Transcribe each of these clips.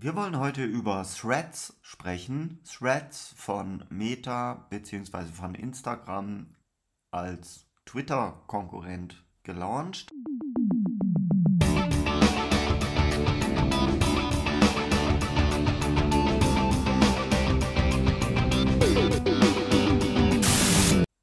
Wir wollen heute über Threads sprechen. Threads von Meta bzw. von Instagram als Twitter-Konkurrent gelauncht.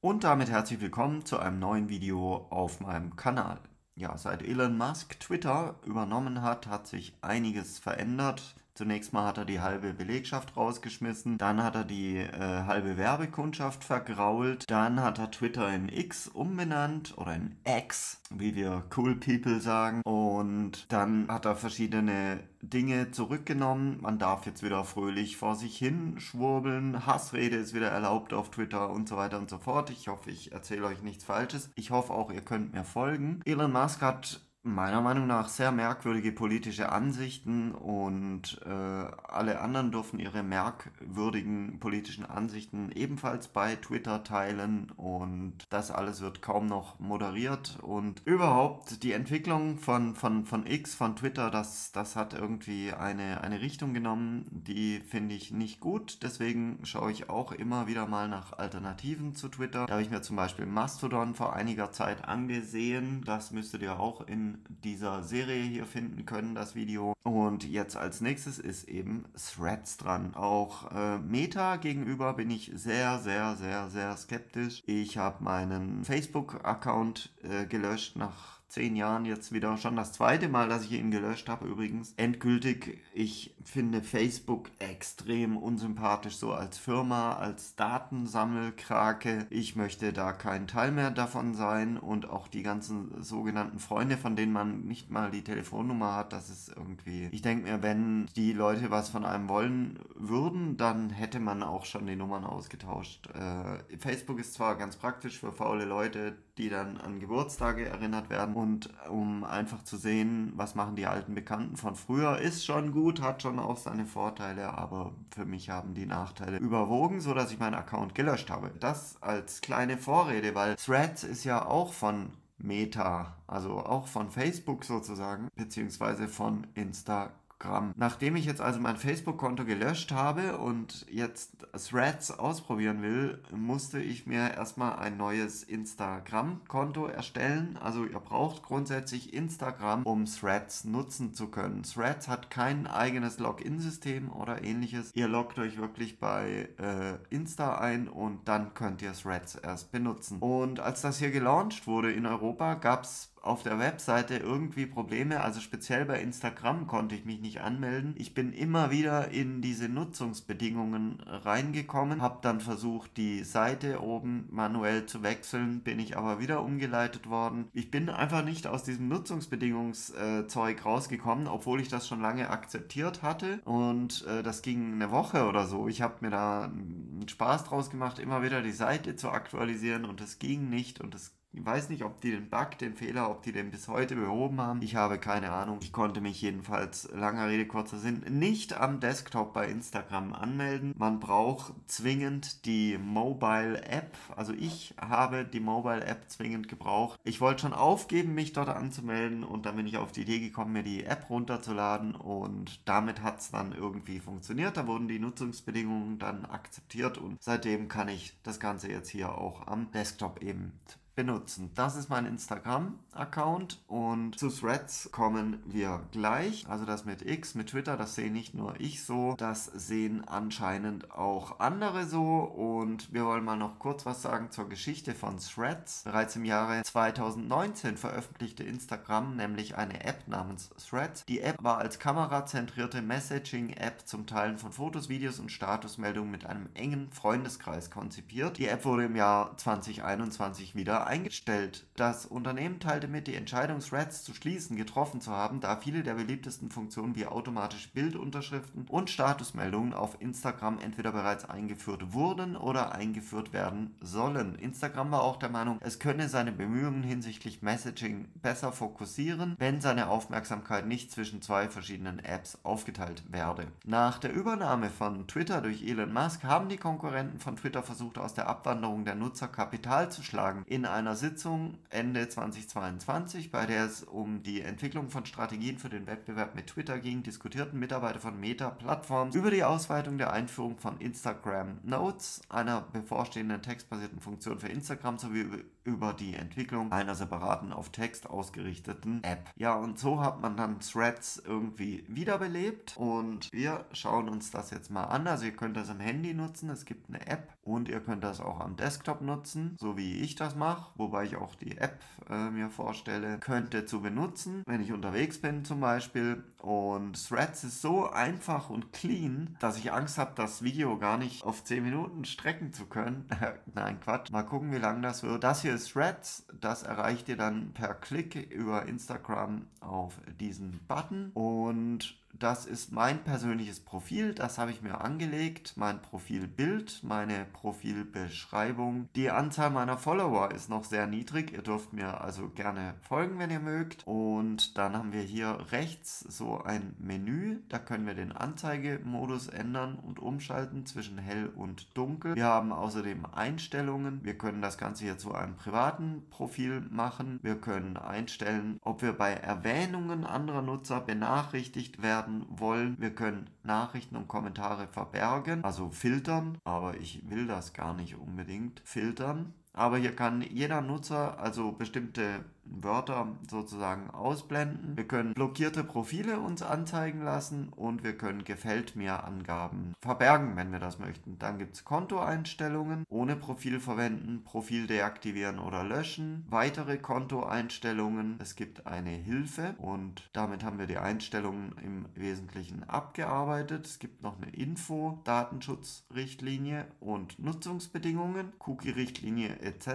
Und damit herzlich willkommen zu einem neuen Video auf meinem Kanal. Ja, seit Elon Musk Twitter übernommen hat, hat sich einiges verändert. Zunächst mal hat er die halbe Belegschaft rausgeschmissen, dann hat er die äh, halbe Werbekundschaft vergrault, dann hat er Twitter in X umbenannt oder in X, wie wir cool people sagen, und dann hat er verschiedene Dinge zurückgenommen. Man darf jetzt wieder fröhlich vor sich hin schwurbeln, Hassrede ist wieder erlaubt auf Twitter und so weiter und so fort. Ich hoffe, ich erzähle euch nichts Falsches. Ich hoffe auch, ihr könnt mir folgen. Elon Musk hat meiner Meinung nach sehr merkwürdige politische Ansichten und äh, alle anderen dürfen ihre merkwürdigen politischen Ansichten ebenfalls bei Twitter teilen und das alles wird kaum noch moderiert und überhaupt die Entwicklung von, von, von X, von Twitter, das, das hat irgendwie eine, eine Richtung genommen, die finde ich nicht gut, deswegen schaue ich auch immer wieder mal nach Alternativen zu Twitter. Da habe ich mir zum Beispiel Mastodon vor einiger Zeit angesehen, das müsstet ihr auch in dieser Serie hier finden können, das Video. Und jetzt als nächstes ist eben Threads dran. Auch äh, Meta gegenüber bin ich sehr, sehr, sehr, sehr skeptisch. Ich habe meinen Facebook-Account äh, gelöscht nach zehn Jahren jetzt wieder schon das zweite Mal, dass ich ihn gelöscht habe übrigens. Endgültig, ich finde Facebook extrem unsympathisch, so als Firma, als Datensammelkrake. Ich möchte da kein Teil mehr davon sein und auch die ganzen sogenannten Freunde, von denen man nicht mal die Telefonnummer hat, das ist irgendwie. Ich denke mir, wenn die Leute was von einem wollen würden, dann hätte man auch schon die Nummern ausgetauscht. Äh, Facebook ist zwar ganz praktisch für faule Leute, die dann an Geburtstage erinnert werden, und um einfach zu sehen, was machen die alten Bekannten von früher, ist schon gut, hat schon auch seine Vorteile, aber für mich haben die Nachteile überwogen, sodass ich meinen Account gelöscht habe. Das als kleine Vorrede, weil Threads ist ja auch von Meta, also auch von Facebook sozusagen, beziehungsweise von Instagram Programm. Nachdem ich jetzt also mein Facebook-Konto gelöscht habe und jetzt Threads ausprobieren will, musste ich mir erstmal ein neues Instagram-Konto erstellen. Also ihr braucht grundsätzlich Instagram, um Threads nutzen zu können. Threads hat kein eigenes Login-System oder ähnliches. Ihr loggt euch wirklich bei äh, Insta ein und dann könnt ihr Threads erst benutzen. Und als das hier gelauncht wurde in Europa, gab es auf der Webseite irgendwie Probleme. Also speziell bei Instagram konnte ich mich nicht anmelden. Ich bin immer wieder in diese Nutzungsbedingungen reingekommen, habe dann versucht, die Seite oben manuell zu wechseln, bin ich aber wieder umgeleitet worden. Ich bin einfach nicht aus diesem Nutzungsbedingungszeug rausgekommen, obwohl ich das schon lange akzeptiert hatte. Und äh, das ging eine Woche oder so. Ich habe mir da einen Spaß draus gemacht, immer wieder die Seite zu aktualisieren und es ging nicht und es ich weiß nicht, ob die den Bug, den Fehler, ob die den bis heute behoben haben. Ich habe keine Ahnung. Ich konnte mich jedenfalls, langer Rede, kurzer Sinn, nicht am Desktop bei Instagram anmelden. Man braucht zwingend die Mobile App. Also ich habe die Mobile App zwingend gebraucht. Ich wollte schon aufgeben, mich dort anzumelden und dann bin ich auf die Idee gekommen, mir die App runterzuladen und damit hat es dann irgendwie funktioniert. Da wurden die Nutzungsbedingungen dann akzeptiert und seitdem kann ich das Ganze jetzt hier auch am Desktop eben benutzen. Das ist mein Instagram-Account und zu Threads kommen wir gleich. Also das mit X, mit Twitter, das sehe nicht nur ich so, das sehen anscheinend auch andere so und wir wollen mal noch kurz was sagen zur Geschichte von Threads. Bereits im Jahre 2019 veröffentlichte Instagram nämlich eine App namens Threads. Die App war als kamerazentrierte Messaging-App zum Teilen von Fotos, Videos und Statusmeldungen mit einem engen Freundeskreis konzipiert. Die App wurde im Jahr 2021 wieder eingestellt. Das Unternehmen teilte mit, die Entscheidung, Threads zu schließen, getroffen zu haben, da viele der beliebtesten Funktionen wie automatische Bildunterschriften und Statusmeldungen auf Instagram entweder bereits eingeführt wurden oder eingeführt werden sollen. Instagram war auch der Meinung, es könne seine Bemühungen hinsichtlich Messaging besser fokussieren, wenn seine Aufmerksamkeit nicht zwischen zwei verschiedenen Apps aufgeteilt werde. Nach der Übernahme von Twitter durch Elon Musk haben die Konkurrenten von Twitter versucht, aus der Abwanderung der Nutzer Kapital zu schlagen. In einer Sitzung Ende 2022, bei der es um die Entwicklung von Strategien für den Wettbewerb mit Twitter ging, diskutierten Mitarbeiter von Meta Platforms über die Ausweitung der Einführung von Instagram Notes, einer bevorstehenden textbasierten Funktion für Instagram sowie über die Entwicklung einer separaten auf Text ausgerichteten App. Ja, und so hat man dann Threads irgendwie wiederbelebt und wir schauen uns das jetzt mal an. Also ihr könnt das am Handy nutzen, es gibt eine App und ihr könnt das auch am Desktop nutzen, so wie ich das mache, wobei ich auch die App äh, mir vorstelle, könnte zu benutzen, wenn ich unterwegs bin zum Beispiel. Und Threads ist so einfach und clean, dass ich Angst habe, das Video gar nicht auf 10 Minuten strecken zu können. Nein, Quatsch. Mal gucken, wie lange das wird. Das hier Threads. Das erreicht ihr dann per Klick über Instagram auf diesen Button. Und das ist mein persönliches Profil, das habe ich mir angelegt, mein Profilbild, meine Profilbeschreibung. Die Anzahl meiner Follower ist noch sehr niedrig, ihr dürft mir also gerne folgen, wenn ihr mögt. Und dann haben wir hier rechts so ein Menü, da können wir den Anzeigemodus ändern und umschalten zwischen hell und dunkel. Wir haben außerdem Einstellungen, wir können das Ganze hier zu einem privaten Profil machen, wir können einstellen, ob wir bei Erwähnungen anderer Nutzer benachrichtigt werden, werden wollen. Wir können Nachrichten und Kommentare verbergen, also filtern, aber ich will das gar nicht unbedingt filtern. Aber hier kann jeder Nutzer also bestimmte Wörter sozusagen ausblenden. Wir können blockierte Profile uns anzeigen lassen und wir können gefällt mir Angaben verbergen, wenn wir das möchten. Dann gibt es Kontoeinstellungen, ohne Profil verwenden, Profil deaktivieren oder löschen, weitere Kontoeinstellungen, es gibt eine Hilfe und damit haben wir die Einstellungen im Wesentlichen abgearbeitet. Es gibt noch eine Info, Datenschutzrichtlinie und Nutzungsbedingungen, Cookie-Richtlinie etc.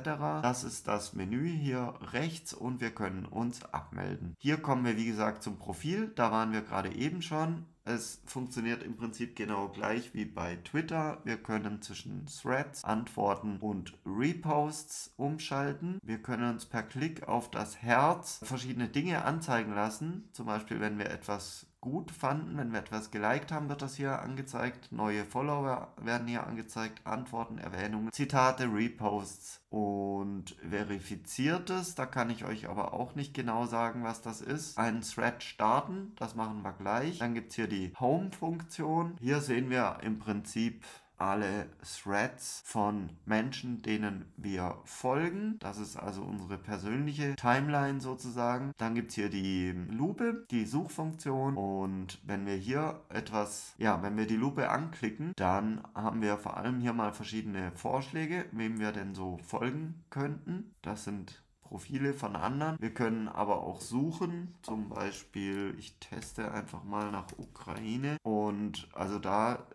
Das ist das Menü hier rechts und wir können uns abmelden. Hier kommen wir wie gesagt zum Profil, da waren wir gerade eben schon es funktioniert im Prinzip genau gleich wie bei Twitter. Wir können zwischen Threads, Antworten und Reposts umschalten. Wir können uns per Klick auf das Herz verschiedene Dinge anzeigen lassen. Zum Beispiel, wenn wir etwas gut fanden, wenn wir etwas geliked haben, wird das hier angezeigt. Neue Follower werden hier angezeigt, Antworten, Erwähnungen, Zitate, Reposts und verifiziertes. Da kann ich euch aber auch nicht genau sagen, was das ist. Einen Thread starten, das machen wir gleich. Dann gibt es hier die die Home-Funktion. Hier sehen wir im Prinzip alle Threads von Menschen, denen wir folgen. Das ist also unsere persönliche Timeline sozusagen. Dann gibt es hier die Lupe, die Suchfunktion und wenn wir hier etwas, ja, wenn wir die Lupe anklicken, dann haben wir vor allem hier mal verschiedene Vorschläge, wem wir denn so folgen könnten. Das sind Profile von anderen. Wir können aber auch suchen. Zum Beispiel, ich teste einfach mal nach Ukraine. Und also da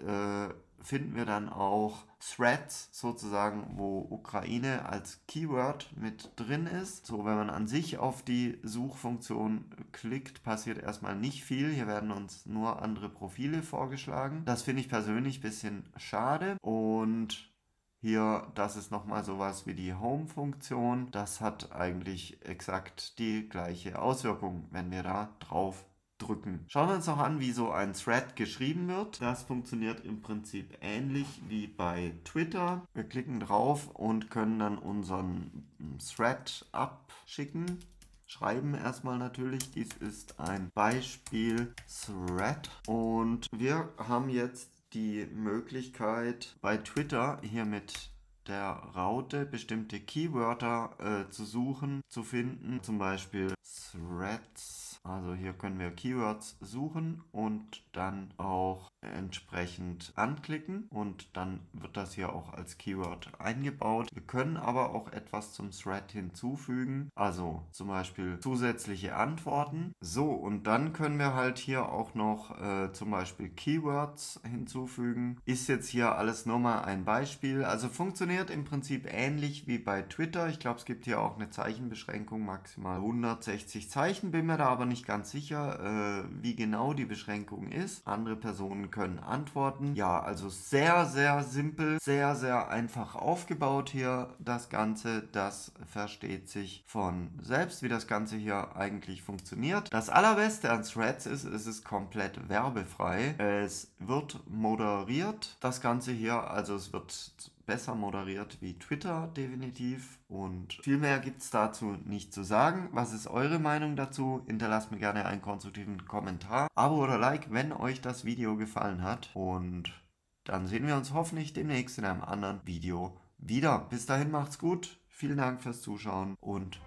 äh, finden wir dann auch Threads sozusagen, wo Ukraine als Keyword mit drin ist. So, wenn man an sich auf die Suchfunktion klickt, passiert erstmal nicht viel. Hier werden uns nur andere Profile vorgeschlagen. Das finde ich persönlich ein bisschen schade und hier, das ist nochmal sowas wie die Home-Funktion. Das hat eigentlich exakt die gleiche Auswirkung, wenn wir da drauf drücken. Schauen wir uns noch an, wie so ein Thread geschrieben wird. Das funktioniert im Prinzip ähnlich wie bei Twitter. Wir klicken drauf und können dann unseren Thread abschicken. Schreiben erstmal natürlich. Dies ist ein Beispiel Thread. Und wir haben jetzt die Möglichkeit, bei Twitter hier mit der Raute bestimmte Keywörter äh, zu suchen, zu finden, zum Beispiel Threads. Also hier können wir Keywords suchen und dann auch entsprechend anklicken und dann wird das hier auch als Keyword eingebaut. Wir können aber auch etwas zum Thread hinzufügen, also zum Beispiel zusätzliche Antworten. So, und dann können wir halt hier auch noch äh, zum Beispiel Keywords hinzufügen. Ist jetzt hier alles nur mal ein Beispiel. Also funktioniert strukturiert, im Prinzip ähnlich wie bei Twitter. Ich glaube, es gibt hier auch eine Zeichenbeschränkung, maximal 160 Zeichen, bin mir da aber nicht ganz sicher, äh, wie genau die Beschränkung ist. Andere Personen können antworten. Ja, also sehr, sehr simpel, sehr, sehr einfach aufgebaut hier das Ganze. Das versteht sich von selbst, wie das Ganze hier eigentlich funktioniert. Das allerbeste an Threads ist, es ist komplett werbefrei. Es wird moderiert, das Ganze hier, also es wird besser moderiert wie Twitter, definitiv. Und viel mehr gibt es dazu nicht zu sagen. Was ist eure Meinung dazu? Hinterlasst mir gerne einen konstruktiven Kommentar. Abo oder Like, wenn euch das Video gefallen hat. Und dann sehen wir uns hoffentlich demnächst in einem anderen Video wieder. Bis dahin macht's gut. Vielen Dank fürs Zuschauen und...